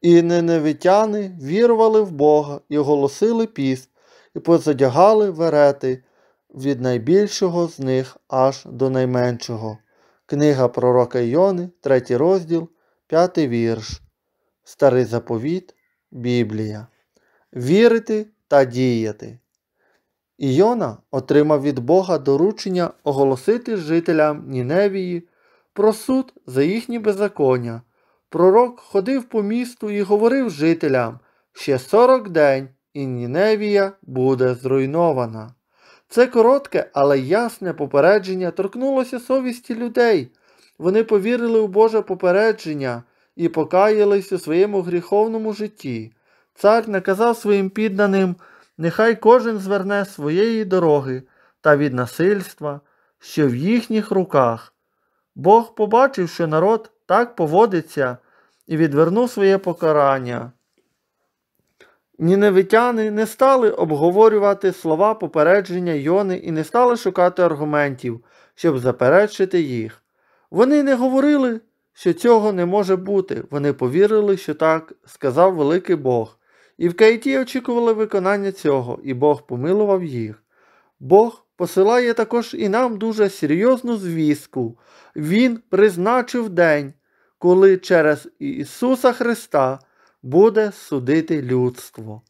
І неневітяни вірували в Бога і оголосили піст, і позадягали верети від найбільшого з них аж до найменшого. Книга пророка Йони, 3 розділ, 5 вірш. Старий заповіт Біблія. Вірити та діяти. Іона отримав від Бога доручення оголосити жителям Ніневії про суд за їхні беззаконня. Пророк ходив по місту і говорив жителям ще сорок день, і Ніневія буде зруйнована. Це коротке, але ясне попередження торкнулося совісті людей. Вони повірили у Боже попередження і покаялись у своєму гріховному житті. Цар наказав своїм підданим, нехай кожен зверне своєї дороги та від насильства, що в їхніх руках. Бог побачив, що народ так поводиться і відвернув своє покарання. Ніневитяни не стали обговорювати слова попередження Йони і не стали шукати аргументів, щоб заперечити їх. Вони не говорили, що цього не може бути, вони повірили, що так сказав великий Бог, і в Каїті очікували виконання цього, і Бог помилував їх. Бог посилає також і нам дуже серйозну звістку. Він призначив день, коли через Ісуса Христа буде судити людство.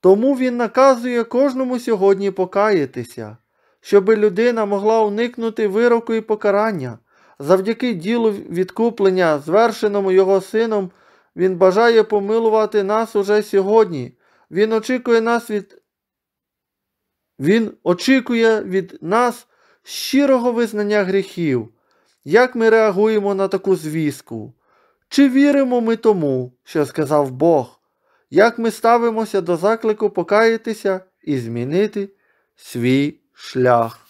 Тому Він наказує кожному сьогодні покаятися, щоби людина могла уникнути вироку і покарання. Завдяки ділу відкуплення, звершеному Його Сином, Він бажає помилувати нас уже сьогодні. Він очікує нас від Він очікує від нас щирого визнання гріхів, як ми реагуємо на таку звістку? Чи віримо ми тому, що сказав Бог? Як ми ставимося до заклику покаятися і змінити свій шлях?